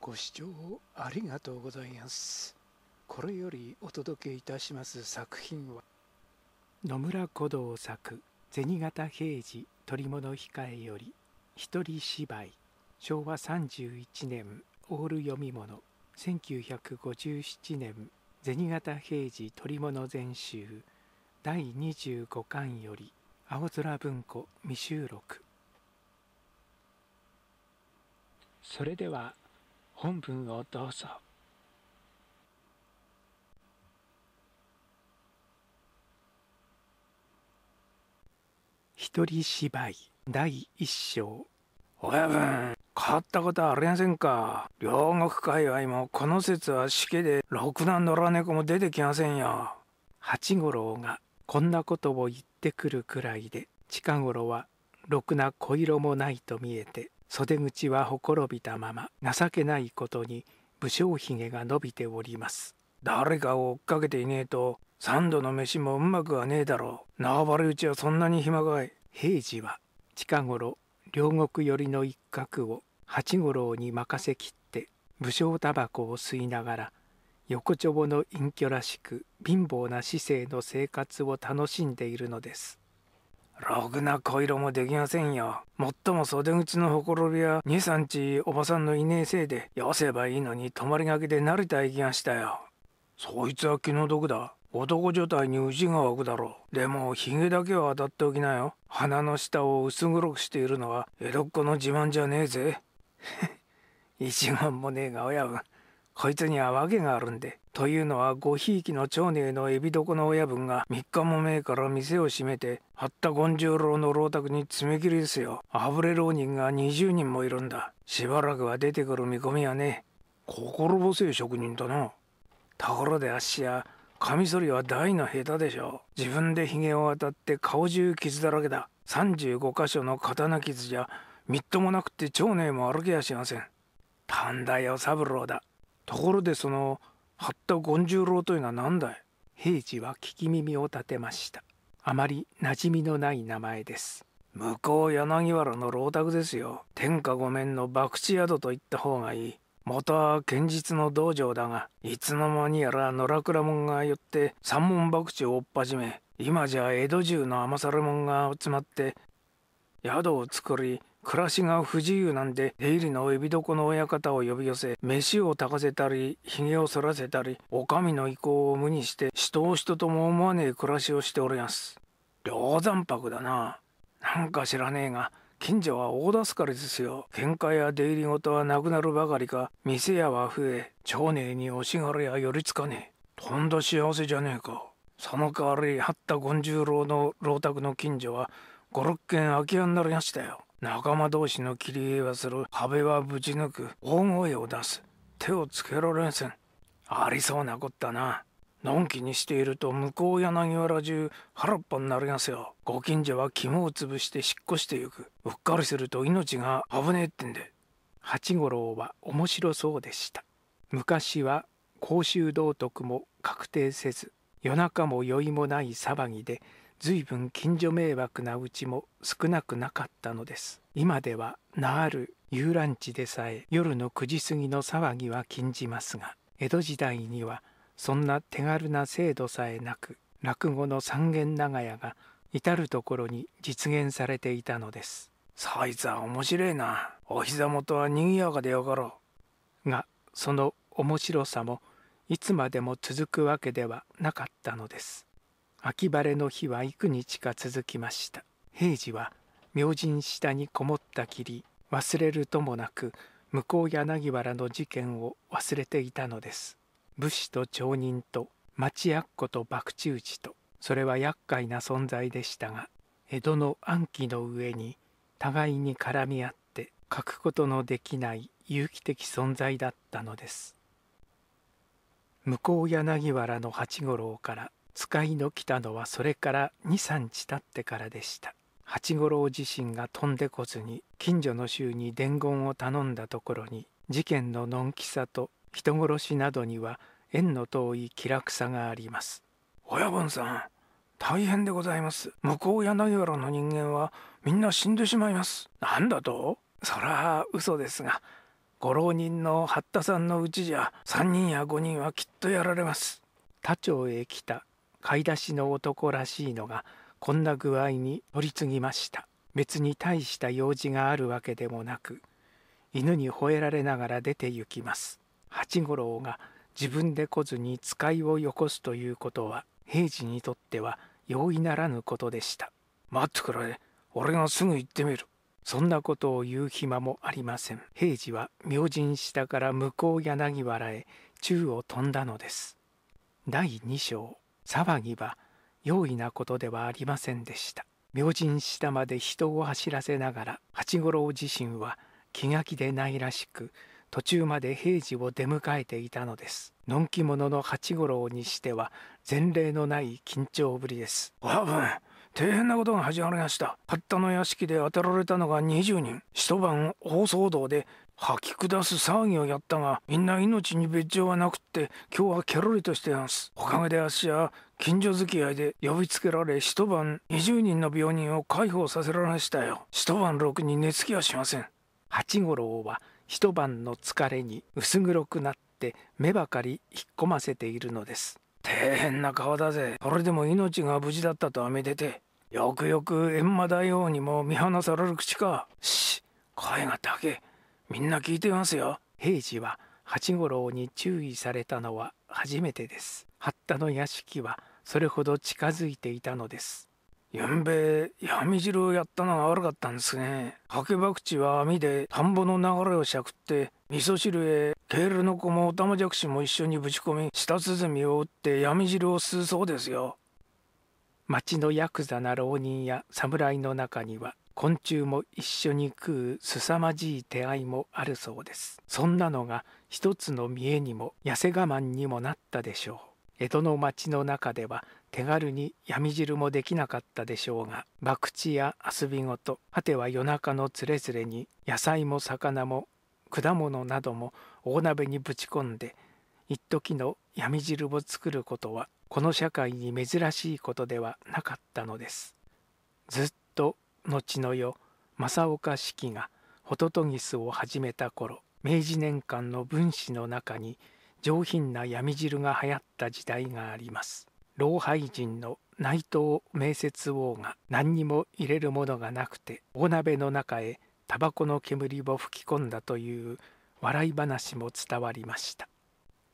ご視聴ありがとうございます。これよりお届けいたします作品は野村古道作銭形平次取物控えより一人芝居昭和31年オール読み物1957年銭形平次取物全集第25巻より青空文庫未収録それでは本文をどうぞ。一人芝居第一章親分わったことありませんか両国界隈もこの説はしけでろくな野良猫も出てきませんよ八五郎がこんなことを言ってくるくらいで近頃はろくな小色もないと見えて袖口はほころびたまま情けないことに武将髭が伸びております誰かを追っかけていねえと三度の飯もうまくはねえだろう縄張りうちはそんなに暇かい平次は近頃両国寄りの一角を八五郎に任せきって武将タバコを吸いながら横ちょぼの隠居らしく貧乏な姿勢の生活を楽しんでいるのですろくな小色もできませんよ。もっとも袖口のほころびは23日おばさんのいねえせいでよせばいいのに泊まりがけで慣れた行気がしたよ。そいつは気の毒だ。男女体に牛が湧くだろう。でもひげだけは当たっておきなよ。鼻の下を薄黒くしているのは江戸っ子の自慢じゃねえぜ。一言もねえが親分。こいつには訳があるんで。というのはごひいきの長女のエビ床の親分が3日も前から店を閉めて八田権十郎の老宅に爪切りですよあぶれ浪人が20人もいるんだしばらくは出てくる見込みはね心細い職人だなところであっしやカミソリは大の下手でしょう自分でひげを当たって顔中傷だらけだ35箇所の刀傷じゃみっともなくって町内も歩けやしません短大を三郎だところでその八田権十郎というのは何だい平次は聞き耳を立てましたあまり馴染みのない名前です向こう柳原の老宅ですよ天下御免の博打宿と言った方がいい元は堅実の道場だがいつの間にやら野良倉門が寄って三門博打を追っ始め今じゃ江戸中の甘猿門が集まって宿を作り暮らしが不自由なんで出入りのエビ床の親方を呼び寄せ飯を炊かせたりひげを剃らせたりお上の意向を無にして人を人とも思わねえ暮らしをしておりやす両山泊だななんか知らねえが近所は大助かりですよ喧嘩や出入り事はなくなるばかりか店屋は増え町内におしがれや寄りつかねえとんだ幸せじゃねえかその代わり八田権十郎の老宅の近所は56軒空き家になりやしたよ仲間同士の切り絵はする壁はぶち抜く大声を出す手をつけられんせんありそうなこったなのんきにしていると向こう柳原中腹っぱになりますよご近所は肝を潰して引っ越してゆくうっかりすると命が危ねえってんで八五郎は面白そうでした昔は公衆道徳も確定せず夜中も酔いもない騒ぎで随分近所迷惑なうちも少なくなかったのです今では名ある遊覧地でさえ夜の9時過ぎの騒ぎは禁じますが江戸時代にはそんな手軽な制度さえなく落語の三軒長屋が至る所に実現されていたのですそいつは面白いなお膝元は賑やかでよかろうがその面白さもいつまでも続くわけではなかったのです秋晴れの日は幾日か続きました平次は明神下にこもったきり忘れるともなく向こう柳原の事件を忘れていたのです武士と町人と町やっこと博打打ちとそれは厄介な存在でしたが江戸の暗記の上に互いに絡み合って書くことのできない有機的存在だったのです向こう柳原の八五郎から使いの来たのはそれから23日経ってからでした八五郎自身が飛んでこずに近所の衆に伝言を頼んだところに事件ののんきさと人殺しなどには縁の遠い気楽さがあります親分さん大変でございます向こうや何やの人間はみんな死んでしまいますなんだとそら嘘ですがご浪人の八田さんのうちじゃ三人や五人はきっとやられます他町へ来た買い出しの男らしいのがこんな具合に取り次ぎました別に大した用事があるわけでもなく犬に吠えられながら出て行きます八五郎が自分で来ずに使いをよこすということは平次にとっては容易ならぬことでした待ってくれ俺がすぐ行ってみるそんなことを言う暇もありません平次は明神下から向こう柳原へ宙を飛んだのです第二章騒ぎは容易なことではありませんでした明神下まで人を走らせながら八五郎自身は気が気でないらしく途中まで平次を出迎えていたのですのんき者の八五郎にしては前例のない緊張ぶりですわぶん大変なことが始まりました八田の屋敷で当てられたのが20人一晩大騒動で吐き下す騒ぎをやったがみんな命に別状はなくって今日はケロリとしてやんすおかげであっしは近所付き合いで呼びつけられ一晩20人の病人を介抱させられましたよ一晩六人に寝つきはしません八五郎は一晩の疲れに薄黒くなって目ばかり引っ込ませているのです底辺な顔だぜそれでも命が無事だったとはめでてよくよく閻魔大王にも見放される口かし声が高えみんな聞いてますよ平次は八五郎に注意されたのは初めてです八田の屋敷はそれほど近づいていたのですやんべ闇汁をやったのが悪かったんですねはけば口は網で田んぼの流れをしゃくって味噌汁へケールの子もおたまじゃくしも一緒にぶち込み舌鼓を打って闇汁を吸うそうですよ町のヤクザな浪人や侍の中には昆虫も一緒に食う凄まじい手合いもあるそうですそんなのが一つの見えにも痩せ我慢にもなったでしょう江戸の町の中では手軽に闇汁もできなかったでしょうが博打や遊びごと果ては夜中のつれづれに野菜も魚も果物なども大鍋にぶち込んで一時の闇汁を作ることはこの社会に珍しいことではなかったのですずっと後の世正岡子規がホトトギスを始めた頃明治年間の分子の中に上品な闇汁が流行った時代があります老廃人の内藤明節王が何にも入れるものがなくて大鍋の中へタバコの煙を吹き込んだという笑い話も伝わりました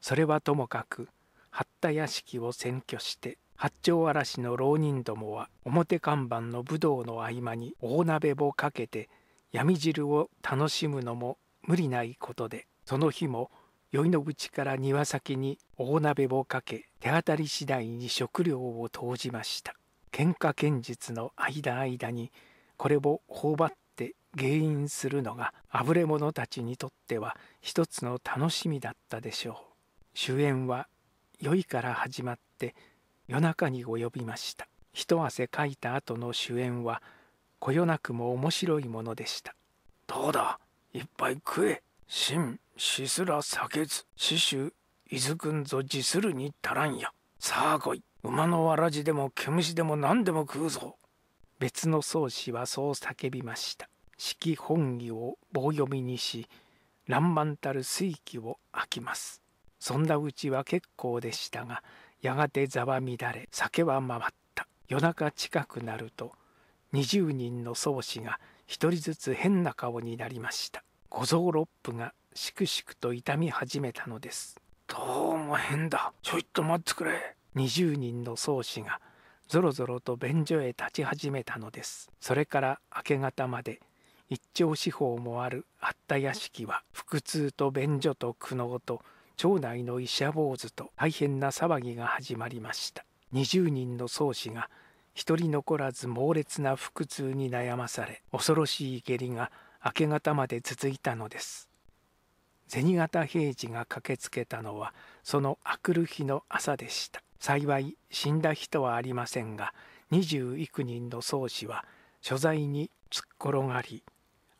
それはともかく八田屋敷を占拠して八丁嵐の浪人どもは表看板の武道の合間に大鍋をかけて闇汁を楽しむのも無理ないことでその日も宵の口から庭先に大鍋をかけ手当たり次第に食料を投じました喧嘩剣術の間間にこれを頬張って原因するのがあぶれ者たちにとっては一つの楽しみだったでしょう主演は宵から始まって夜中に及びました一汗かいた後の主演はこよなくも面白いものでしたどうだいっぱい食え心死すら避けず死守伊豆くんぞ自するに足らんやさあ来い馬のわらじでも毛虫でも何でも食うぞ別の宗師はそう叫びました四季本義を棒読みにし乱漫たる水気を吐きますそんなうちは結構でしたがやがてざわ乱れ酒は回った夜中近くなると20人の宗師が一人ずつ変な顔になりました五臓六腑がしくしくと痛み始めたのですどうも変だちょいっと待ってくれ20人の宗師がぞろぞろと便所へ立ち始めたのですそれから明け方まで一丁四方もあるあった屋敷は腹痛と便所と苦悩と町内の医者坊主と大変な騒ぎが始まりました20人の宗師が一人残らず猛烈な腹痛に悩まされ恐ろしい下痢が明け方まで続いたのです銭形平次が駆けつけたのはそのあくる日の朝でした幸い死んだ人はありませんが20幾人の宗師は所在に突っ転がり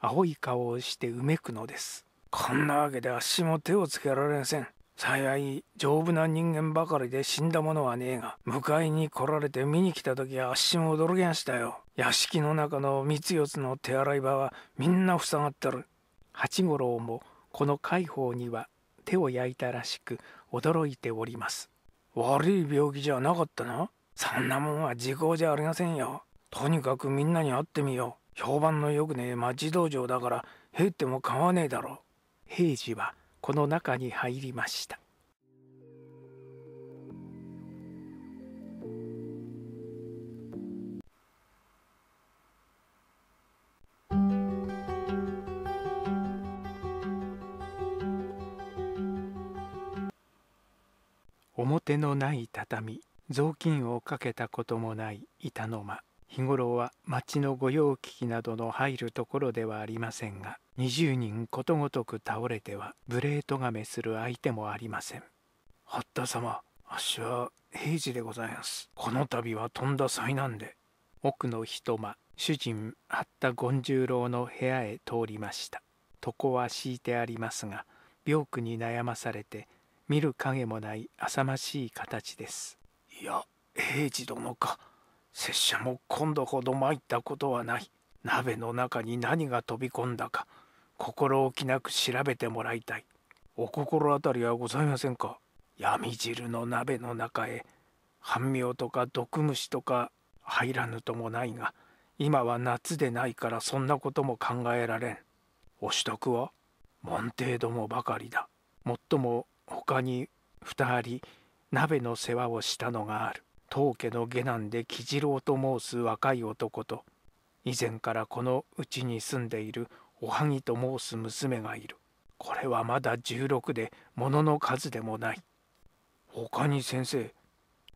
青い顔をしてうめくのですこんなわけであっしも手をつけられません。幸い丈夫な人間ばかりで死んだものはねえが迎えに来られて見に来た時はあっしも驚きましたよ屋敷の中の三つ四つの手洗い場はみんな塞がってる八五郎もこの海宝には手を焼いたらしく驚いております悪い病気じゃなかったなそんなもんは時効じゃありませんよとにかくみんなに会ってみよう評判のよくねえ町道場だから入っても構わねえだろう平次はこの中に入りました表のない畳雑巾をかけたこともない板の間日頃は町の御用聞きなどの入るところではありませんが20人ことごとく倒れては無礼とがめする相手もありません八田様あっしは平次でございますこの度はとんだ災難で奥の一間主人八田権十郎の部屋へ通りました床は敷いてありますが病苦に悩まされて見る影もない浅ましい形ですいや平次殿か拙者も今度ほど参ったことはない鍋の中に何が飛び込んだか心置きなく調べてもらいたいお心当たりはございませんか闇汁の鍋の中へ半妙とか毒虫とか入らぬともないが今は夏でないからそんなことも考えられんお取得は門弟どもばかりだもっとも他に2人鍋の世話をしたのがある当家の下男で木次郎と申す若い男と以前からこのうちに住んでいるおはぎと申す娘がいるこれはまだ16で物の数でもない他に先生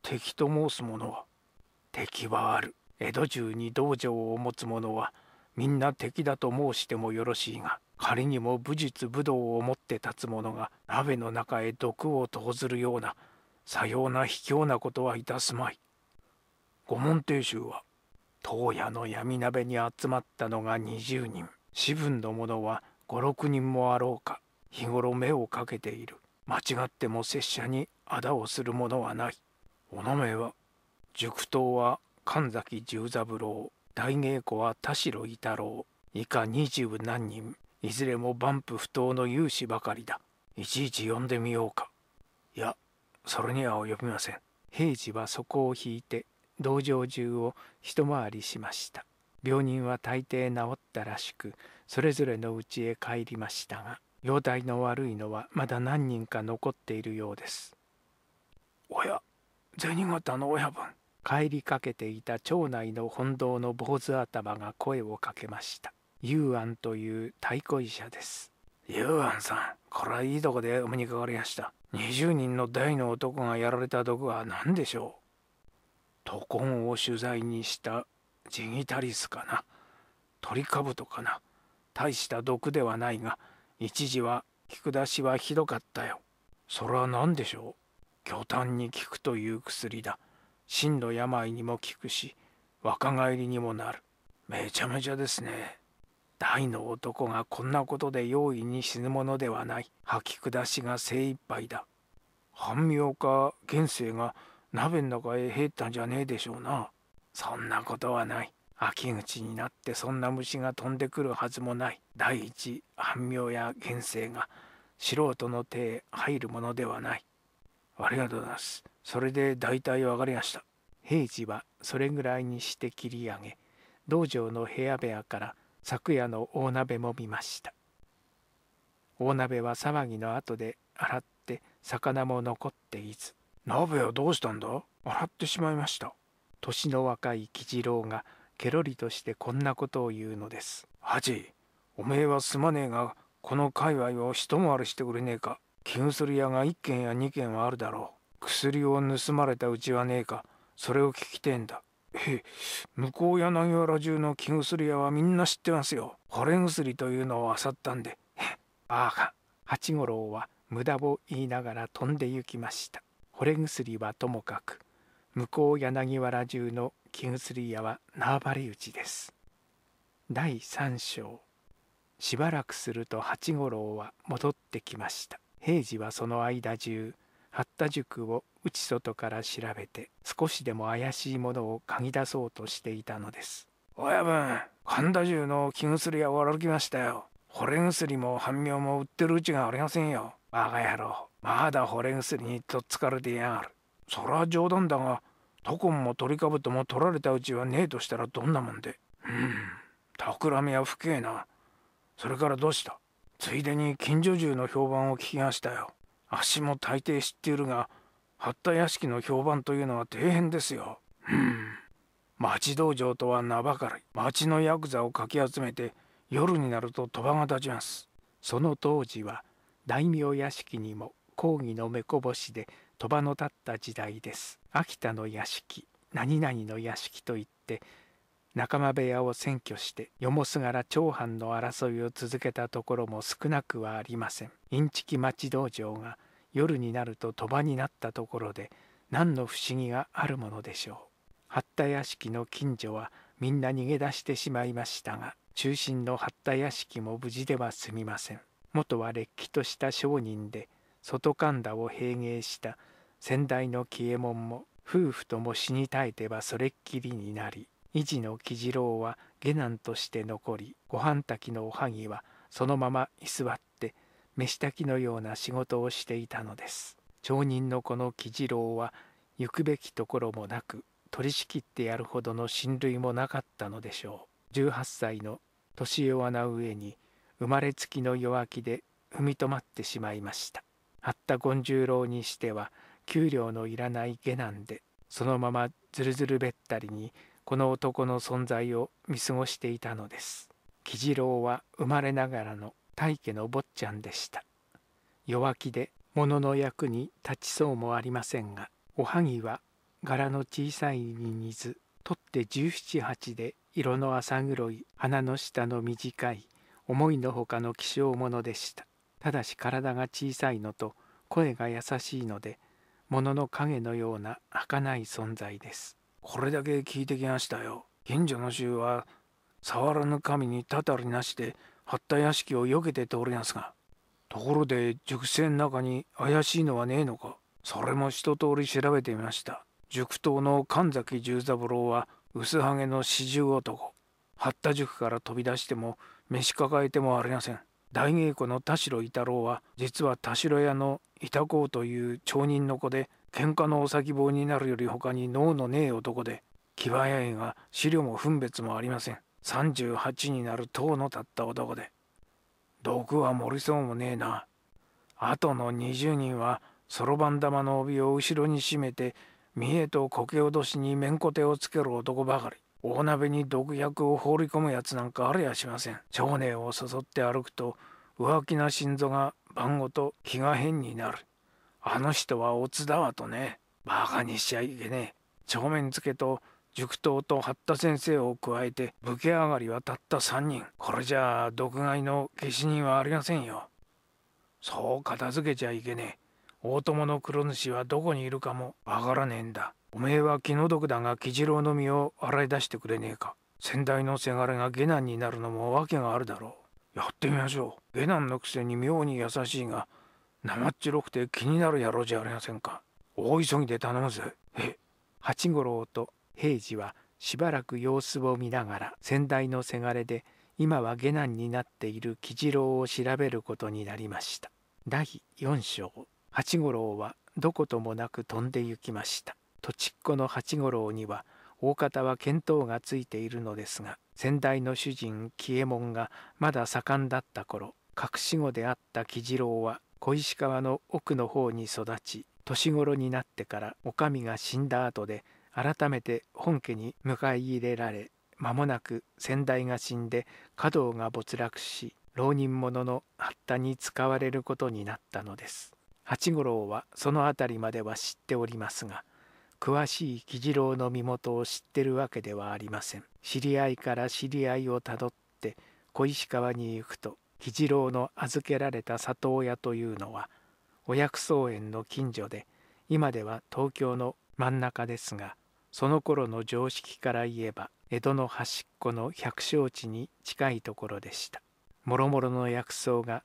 敵と申す者は敵はある江戸中に道場を持つ者はみんな敵だと申してもよろしいが仮にも武術武道を持って立つ者が鍋の中へ毒を投ずるようなさような卑怯なことはいたすまい。御門亭衆は当夜の闇鍋に集まったのが20人士分の者は56人もあろうか日頃目をかけている間違っても拙者に仇をする者はないおのめは塾頭は神崎十三郎大稽古は田代伊太郎以下二十何人いずれも万夫不当の勇士ばかりだいちいち呼んでみようかいやそれには及びません平次はそこを引いて道場中を一回りしました病人は大抵治ったらしくそれぞれの家へ帰りましたが容体の悪いのはまだ何人か残っているようですおや銭形の親分帰りかけていた町内の本堂の坊主頭が声をかけました幽庵という太鼓医者ですユーアンさんこれはいいとこでお目にかかりました20人の大の男がやられた毒は何でしょうトコを取材にしたジギタリスかなトリカブトかな大した毒ではないが一時は菊出しはひどかったよそれは何でしょう巨炭に効くという薬だ真の病にも効くし若返りにもなるめちゃめちゃですね大の男がこんなことで容易に死ぬものではない吐き下しが精一杯だ半妙か現世が鍋ん中へ入ったんじゃねえでしょうなそんなことはない秋口になってそんな虫が飛んでくるはずもない第一半妙や現世が素人の手へ入るものではないありがとうございますそれで大体わかりました平次はそれぐらいにして切り上げ道場の部屋部屋から昨夜の大鍋も見ました大鍋は騒ぎの後で洗って魚も残っていず鍋はどうしたんだ洗ってしまいました年の若い喜次郎がケロリとしてこんなことを言うのです恥おめえはすまねえがこの界隈を一回りしてくれねえか金薬屋が1軒や2軒はあるだろう薬を盗まれたうちはねえかそれを聞きてえんだ向こう柳原中の生薬屋はみんな知ってますよ惚れ薬というのを漁ったんで ああ八五郎は無駄を言いながら飛んで行きました惚れ薬はともかく向こう柳原中の生薬屋は縄張り討ちです第三章しばらくすると八五郎は戻ってきました平次はその間中八田塾を内外から調べて少しでも怪しいものを嗅ぎ出そうとしていたのです親分神田中の気薬屋を歩きましたよ惚れ薬も半妙も売ってるうちがありませんよバカ野郎まだ惚れ薬にとっつかれてやがるそれは冗談だがトコンもトリカブトも取られたうちはねえとしたらどんなもんでうん企みは不敬なそれからどうしたついでに近所中の評判を聞きましたよ足も大抵知っているが八田屋敷の評判というのは底辺ですよ。うん町道場とは名ばかり町のヤクザをかき集めて夜になると鳥羽が立ちますその当時は大名屋敷にも講義の目こぼしで鳥羽の立った時代です秋田の屋敷何々の屋敷といって仲間部屋を占拠してよもすがら長藩の争いを続けたところも少なくはありませんインチキ町道場が夜になると賭場になったところで何の不思議があるものでしょう八田屋敷の近所はみんな逃げ出してしまいましたが中心の八田屋敷も無事では済みません元はれっきとした商人で外神田を平芸した先代の喜右衛門も夫婦とも死に絶えてはそれっきりになり維持の喜次郎は下男として残りご飯炊きのおはぎはそのまま居座って飯炊きのような仕事をしていたのです町人のこの喜次郎は行くべきところもなく取り仕切ってやるほどの親類もなかったのでしょう18歳の年弱な上に生まれつきの弱気で踏みとまってしまいました八田権十郎にしては給料のいらない下男でそのままずるずるべったりにこの男の存在を見過ごしていたのです喜次郎は生まれながらの大家の坊ちゃんでした弱気で物の役に立ちそうもありませんがおはぎは柄の小さいミミズ取って十七八で色の浅黒い鼻の下の短い思いのほかの希少ものでしたただし体が小さいのと声が優しいので物の影のような儚い存在ですこれだけ聞いてきましたよ。近所の衆は、触らぬ神にたたりなしで、八田屋敷を避けて通りますが。ところで、塾生の中に怪しいのはねえのか。それも一通り調べてみました。塾頭の神崎十三郎は、薄はげの四十男。八田塾から飛び出しても、召し抱えてもありません。大稽古の田代伊太郎は、実は田代屋の板子という町人の子で、喧嘩のお先棒になるより他に脳のねえ男で木早いが資料も分別もありません38になる塔の立った男で毒は盛りそうもねえなあとの20人はそろばん玉の帯を後ろに締めて三重と苔脅しに面こ手をつける男ばかり大鍋に毒薬を放り込むやつなんかありやしません少年を誘って歩くと浮気な心臓が晩ごと気が変になるあの人はオツだわとねバカにしちゃいけねえ帳面付けと塾頭と八田先生を加えて武家上がりはたった3人これじゃあ毒害の下し人はありませんよそう片付けちゃいけねえ大友の黒主はどこにいるかもわからねえんだおめえは気の毒だが喜次郎の身を洗い出してくれねえか先代のせがれが下男になるのも訳があるだろうやってみましょう下男のくせに妙に優しいが生っちろくて気になる野郎じゃありませんか大急ぎで頼むぜえ八五郎と平次はしばらく様子を見ながら先代のせがれで今は下男になっている喜次郎を調べることになりました第四章八五郎はどこともなく飛んで行きましたとちっこの八五郎には大方は見当がついているのですが先代の主人喜右衛門がまだ盛んだった頃隠し子であった喜次郎は小石川の奥の方に育ち年頃になってから女将が死んだ後で改めて本家に迎え入れられ間もなく先代が死んで華道が没落し浪人者の八田に使われることになったのです八五郎はその辺りまでは知っておりますが詳しい木次郎の身元を知ってるわけではありません知り合いから知り合いをたどって小石川に行くと吉郎の預けられた里親というのはお薬草園の近所で今では東京の真ん中ですがその頃の常識から言えば江戸の端っこの百姓地に近いところでしたもろもろの薬草が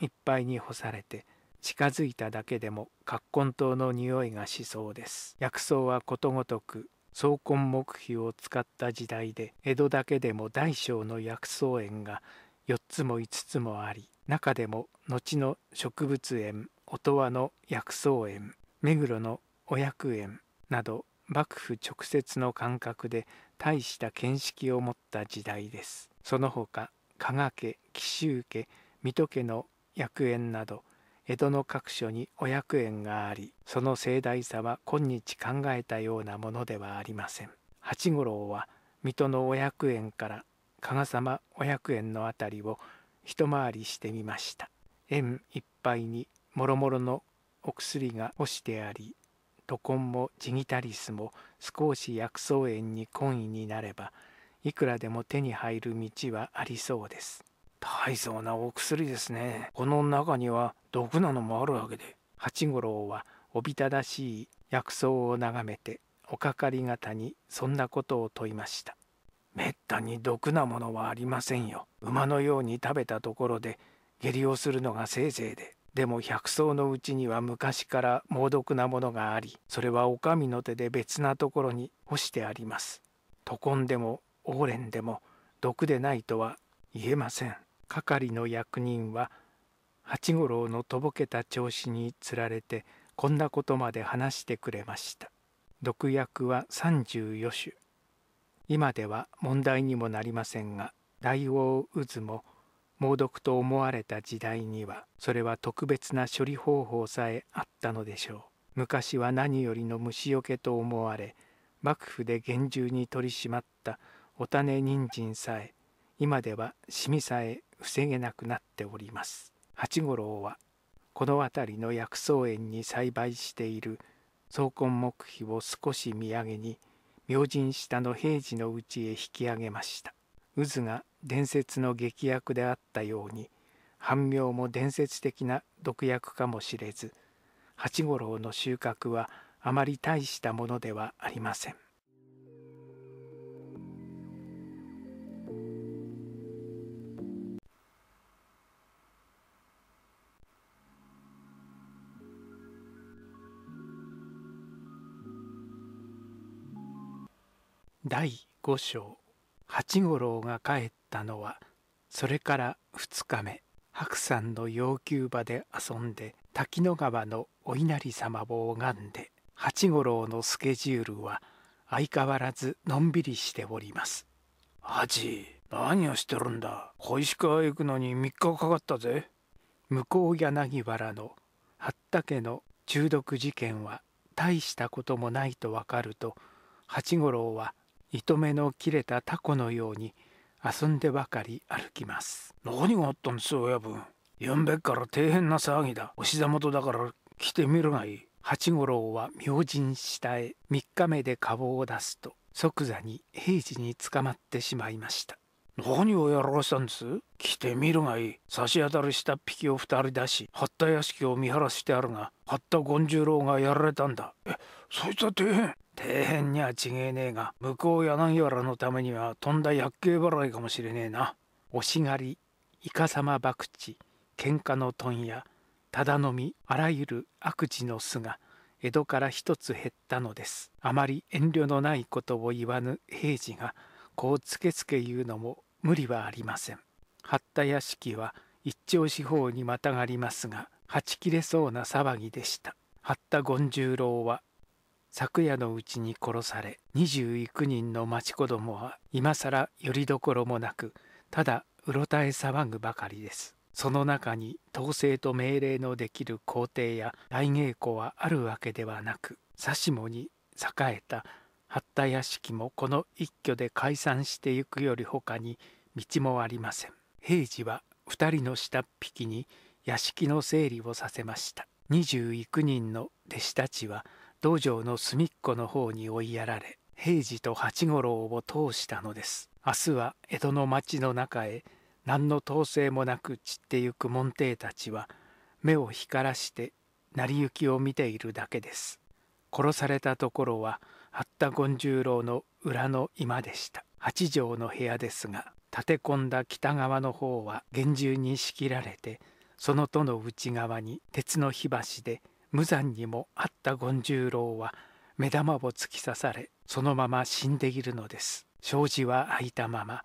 いっぱいに干されて近づいただけでも葛根湯の匂いがしそうです薬草はことごとく草根木皮を使った時代で江戸だけでも大小の薬草園が4つも5つもあり中でも後の植物園音羽の薬草園目黒のお薬園など幕府直接の感覚で大した見識を持った時代ですその他加賀家紀州家水戸家の薬園など江戸の各所にお薬園がありその盛大さは今日考えたようなものではありません八五郎は水戸のお薬園から加賀様500円の辺りを一回りしてみました円いっぱいにもろもろのお薬が干してあり床根もジギタリスも少し薬草園に懇意になればいくらでも手に入る道はありそうです大層なお薬ですねこの中には毒なのもあるわけで八五郎はおびただしい薬草を眺めておかかり方にそんなことを問いましためったに毒なものはありませんよ馬のように食べたところで下痢をするのがせいぜいででも百草のうちには昔から猛毒なものがありそれはお上の手で別なところに干してありますとこんでもオーレンでも毒でないとは言えません係の役人は八五郎のとぼけた調子につられてこんなことまで話してくれました毒薬は34種今では問題にもなりませんが大王渦も猛毒と思われた時代にはそれは特別な処理方法さえあったのでしょう昔は何よりの虫よけと思われ幕府で厳重に取り締まったお種人参さえ今ではシミさえ防げなくなっております八五郎はこの辺りの薬草園に栽培している草根木皮を少し見上げに明神下の平治のうちへ引き上げました渦が伝説の劇薬であったように半妙も伝説的な毒薬かもしれず八五郎の収穫はあまり大したものではありません。第5章八五郎が帰ったのはそれから2日目白山の要求場で遊んで滝野川のお稲荷様を拝んで八五郎のスケジュールは相変わらずのんびりしております八何をしてるんだ小石川へ行くのに3日かかったぜ向こう柳原の八竹の中毒事件は大したこともないとわかると八五郎は糸目の切れたタコのように遊んでばかり歩きます何があったんです親分やんべっから底辺な騒ぎだお膝元だから来てみるがいい八五郎は明神下へ三日目で顔を出すと即座に平時に捕まってしまいました何をやらしたんです来てみるがいい差し当たる下たっぴきを二人出し八田屋敷を見晴らしてあるが八田権十郎がやられたんだえそいつは底辺底辺にはちげえねえが向こう柳原のためにはとんだ薬系払いかもしれねえなおしがりイカ様博打喧嘩の問屋ただのみあらゆる悪事の巣が江戸から一つ減ったのですあまり遠慮のないことを言わぬ平次がこうつけつけ言うのも無理はありません八田屋敷は一朝四方にまたがりますがはち切れそうな騒ぎでした八田権十郎は昨夜のうちに殺され29人の町子どもは今更よりどころもなくただうろたえ騒ぐばかりですその中に統制と命令のできる皇帝や大稽古はあるわけではなくさしもに栄えた八田屋敷もこの一挙で解散してゆくよりほかに道もありません平次は二人の下っ引きに屋敷の整理をさせました二十一人の弟子たちは道場の隅っこの方に追いやられ平次と八五郎を通したのです明日は江戸の町の中へ何の統制もなく散ってゆく門弟たちは目を光らして成り行きを見ているだけです殺されたところは八田権十郎の裏の居間でした八畳の部屋ですが立て込んだ北側の方は厳重に仕切られてその戸の内側に鉄の火箸で無残にもあった権十郎は目玉を突き刺されそのまま死んでいるのです障子は開いたまま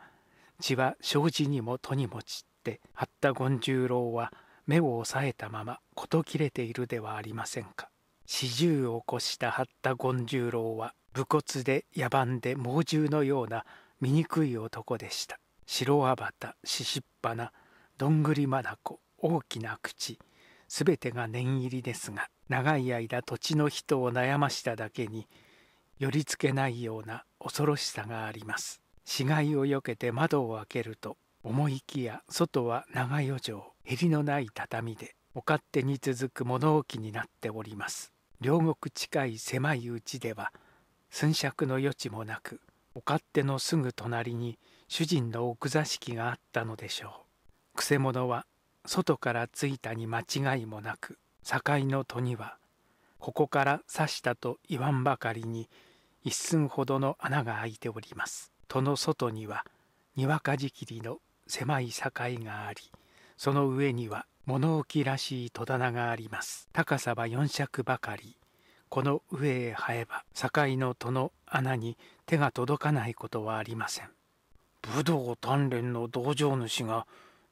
血は障子にも戸にも散ってあった権十郎は目を押さえたまま事切れているではありませんか四十を越した八田権十郎は武骨で野蛮で猛獣のような醜い男でした白アバタ獅子っ鼻どんぐり眼大きな口すべてが念入りですが長い間土地の人を悩ましただけに寄りつけないような恐ろしさがあります死骸をよけて窓を開けると思いきや外は長与城襟のない畳でお勝手に続く物置になっております両国近い狭いうちでは寸尺の余地もなくお勝手のすぐ隣に主人の奥座敷があったのでしょう。くせ者は外からついたに間違いもなく境の戸にはここから刺したと言わんばかりに一寸ほどの穴が開いております戸の外にはにわかじきりの狭い境がありその上には物置らしい戸棚があります高さは四尺ばかりこの上へ生えば境の戸の穴に手が届かないことはありません武道鍛錬の道場主が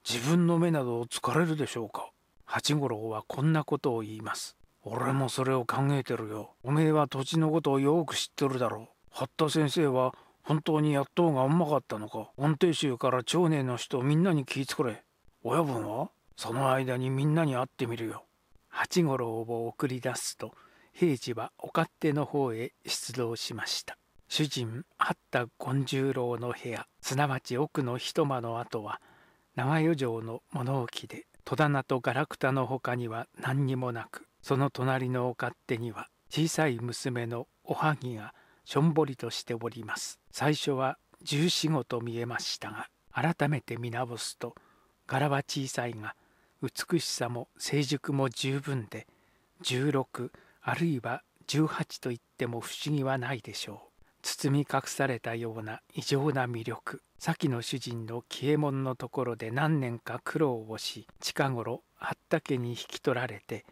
自分の目など疲れるでしょうか八五郎はこんなことを言います俺もそれを考えてるよおめえは土地のことをよく知ってるだろう八田先生は本当にやっとうがうまかったのか恩定衆から町内の人みんなに気ぃつくれ親分はその間にみんなに会ってみるよ八五郎を送り出すと平次はお勝手の方へ出動しました主人八田権十郎の部屋すなわち奥の一間の後は長与城の物置で戸棚とガラクタの他には何にもなくその隣のお勝手には小さい娘のおはぎがしょんぼりとしております最初は十四五と見えましたが改めて見直すと柄は小さいが美しさも成熟も十分で16あるいは18と言っても不思議はないでしょう包み隠されたような異常な魅力先の主人の喜右衛門のところで何年か苦労をし近頃八竹に引き取られて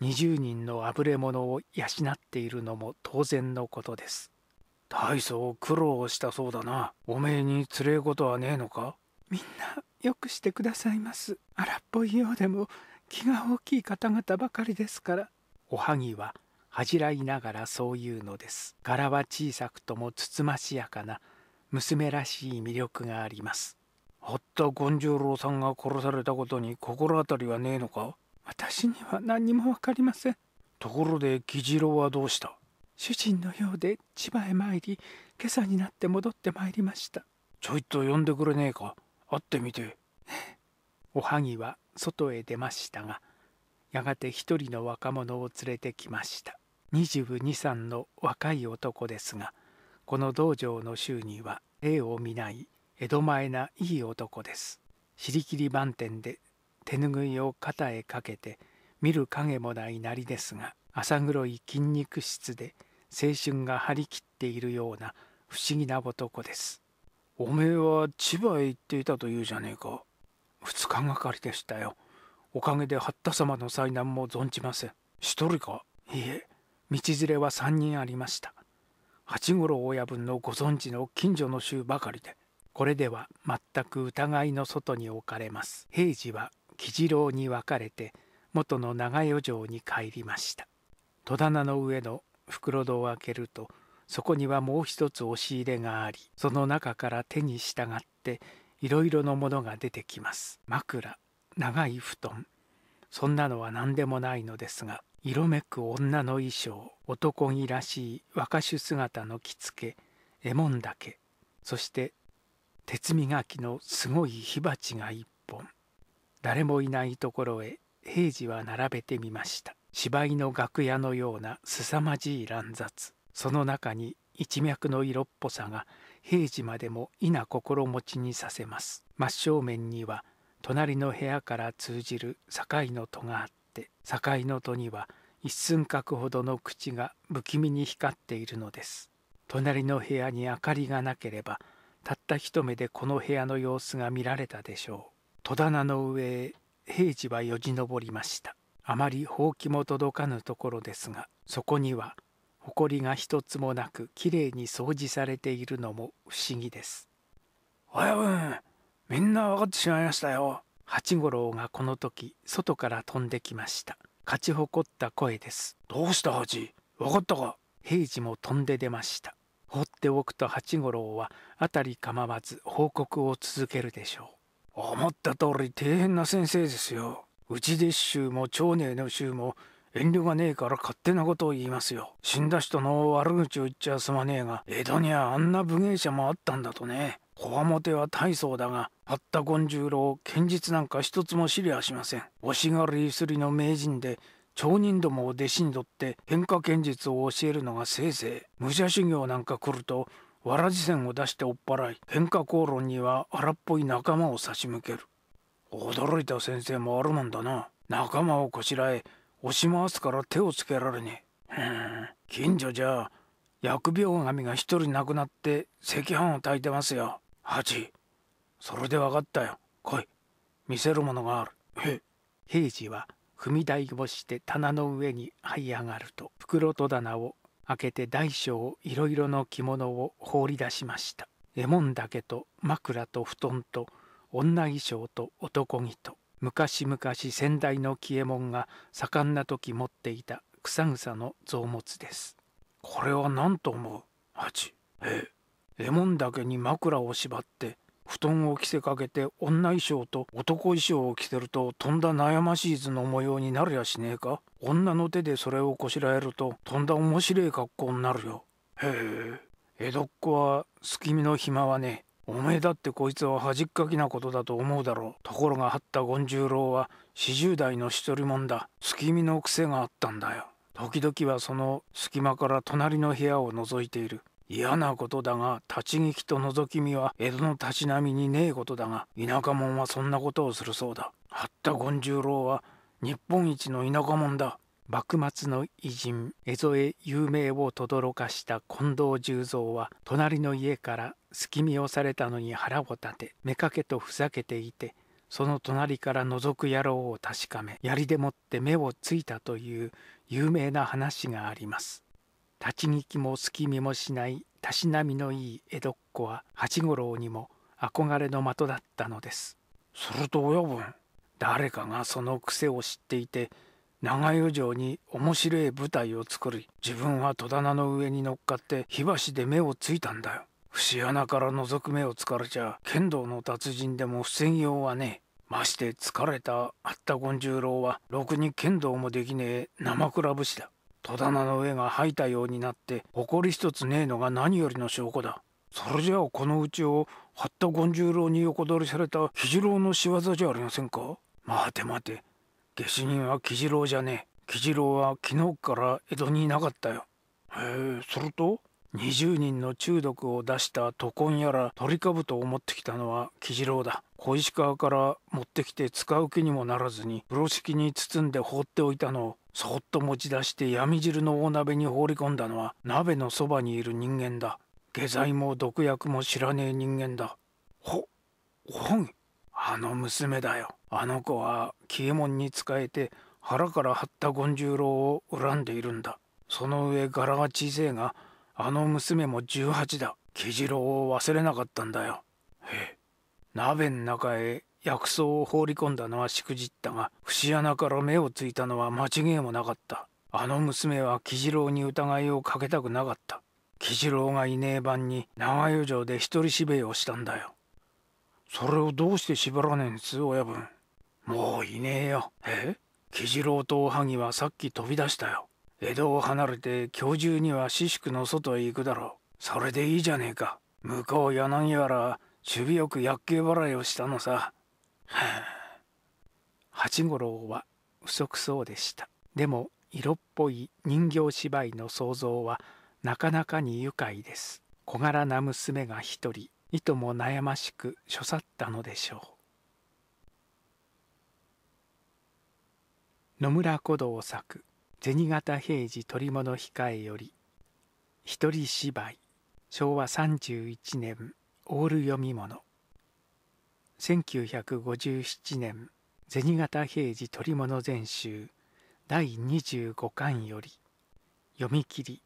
20人のあぶれ者を養っているのも当然のことです大層苦労したそうだなおめえにつれえことはねえのかみんなよくしてくださいます荒っぽいようでも気が大きい方々ばかりですからおはぎは恥じらいながらそう言うのです柄は小さくともつつましやかな娘らしい魅力があります堀田権十郎さんが殺されたことに心当たりはねえのか私には何にもわかりませんところで義次郎はどうした主人のようで千葉へ参り今朝になって戻って参りましたちょいと呼んでくれねえか会ってみておはぎは外へ出ましたがやがて一人の若者を連れてきました22歳の若い男ですがこの道場の周には例を見ない江戸前ないい男です尻切り満点で手ぬぐいを肩へかけて見る影もないなりですが浅黒い筋肉質で青春が張り切っているような不思議な男ですおめえは千葉へ行っていたというじゃねえか二日がかりでしたよおかげで八田様の災難も存じません一人かいいえ道連れは3人ありました八五郎親分のご存知の近所の衆ばかりでこれでは全く疑いの外に置かれます平次は木次郎に分かれて元の長与城に帰りました戸棚の上の袋戸を開けるとそこにはもう一つ押し入れがありその中から手に従っていろいろのものが出てきます枕長い布団そんなのは何でもないのですが色めく女の衣装男気らしい若手姿の着付け絵文だけそして鉄磨きのすごい火鉢が一本誰もいないところへ平次は並べてみました芝居の楽屋のような凄まじい乱雑その中に一脈の色っぽさが平時までも否心持ちにさせます真正面には隣の部屋から通じる境の戸があって境の戸には一寸角ほどの口が不気味に光っているのです隣の部屋に明かりがなければたった一目でこの部屋の様子が見られたでしょう戸棚の上へ平次はよじ登りましたあまりほうきも届かぬところですがそこには埃が一つもなくきれいに掃除されているのも不思議です。お親分みんな分かってしまいましたよ。八五郎がこの時外から飛んできました勝ち誇った声ですどうした八分かったか平次も飛んで出ました放っておくと八五郎は辺り構わず報告を続けるでしょう思った通り底辺な先生ですようちで衆も町内の衆も遠慮がねえから勝手なことを言いますよ死んだ人の悪口を言っちゃすまねえが江戸にはあんな武芸者もあったんだとねこわもては大層だが八田権十郎剣術なんか一つも知りはしませんおしがりすりの名人で町人どもを弟子にとって変化剣術を教えるのがせいぜい武者修行なんか来るとわらじ線を出して追っ払い変化口論には荒っぽい仲間を差し向ける驚いた先生もあるもんだな仲間をこしらえ押し回すから手をつけられねえうん近所じゃ疫病神が一人亡くなって赤飯を炊いてますよ八それで分かったよ来い見せるものがあるへ平次は踏み台をして棚の上に這い上がると袋戸棚を開けて大小いろいろの着物を放り出しました絵もんだけと枕と布団と女衣装と男着と昔々先代の消えもんが盛んな時持っていた草草の臓物ですこれは何と思う八ええレモンだけに枕を縛って布団を着せかけて女衣装と男衣装を着てるととんだ悩ましい図の模様になるやしねえか女の手でそれをこしらえるととんだ面白え格好になるよへえ江戸っ子は隙見の暇はねおめえだってこいつは恥っかきなことだと思うだろうところがった権十郎は四十代の一人もんだ隙見の癖があったんだよ時々はその隙間から隣の部屋を覗いている嫌なことだが立ち聞きと覗き見は江戸の立ち並みにねえことだが田舎者はそんなことをするそうだ八田権十郎は日本一の田舎者だ幕末の偉人江添有名を轟かした近藤十三は隣の家から隙見をされたのに腹を立て目けとふざけていてその隣から覗く野郎を確かめ槍でもって目をついたという有名な話があります立ち聞きもき見もしないたしなみのいい江戸っ子は八五郎にも憧れの的だったのですすると親分誰かがその癖を知っていて長与城に面白い舞台を作り自分は戸棚の上に乗っかって火箸で目をついたんだよ節穴から覗く目をつかれちゃ剣道の達人でも防ぎようはねえまして疲れたあった権十郎はろくに剣道もできねえ生倉士だ戸棚の上が吐いたようになって埃一つねえのが何よりの証拠だそれじゃあこのうちを八田権十郎に横取りされた喜次郎の仕業じゃありませんか待て待て下手人は喜次郎じゃねえ喜次郎は昨日から江戸にいなかったよへえそれと20人の中毒を出した渡根やら鳥かぶとを持ってきたのは喜次郎だ小石川から持ってきて使う気にもならずに風呂敷に包んで放っておいたのをそっと持ち出して闇汁の大鍋に放り込んだのは鍋のそばにいる人間だ下剤も毒薬も知らねえ人間だほほんあの娘だよあの子は鬼右衛門に仕えて腹から張った権十郎を恨んでいるんだその上柄が小せえがあの娘も18だ喜次郎を忘れなかったんだよへえ鍋の中へ薬草を放り込んだのはしくじったが節穴から目をついたのは間違いもなかったあの娘は喜次郎に疑いをかけたくなかった喜次郎がいねえ晩に長与城で一人しべをしたんだよそれをどうして縛らねえんす親分もういねえよえ喜次郎とおはぎはさっき飛び出したよ江戸を離れて今日中には四宿の外へ行くだろうそれでいいじゃねえか向こう柳原首備よく薬刑払いをしたのさ八五郎は不足そうでしたでも色っぽい人形芝居の想像はなかなかに愉快です小柄な娘が一人いとも悩ましく所作ったのでしょう野村古道作「銭形平次取物控え」より「一人芝居」昭和31年オール読み物1957年銭形平次取物全集第25巻より読み切り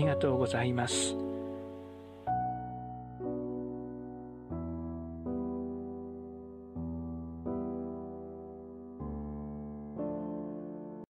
ありがとうございます。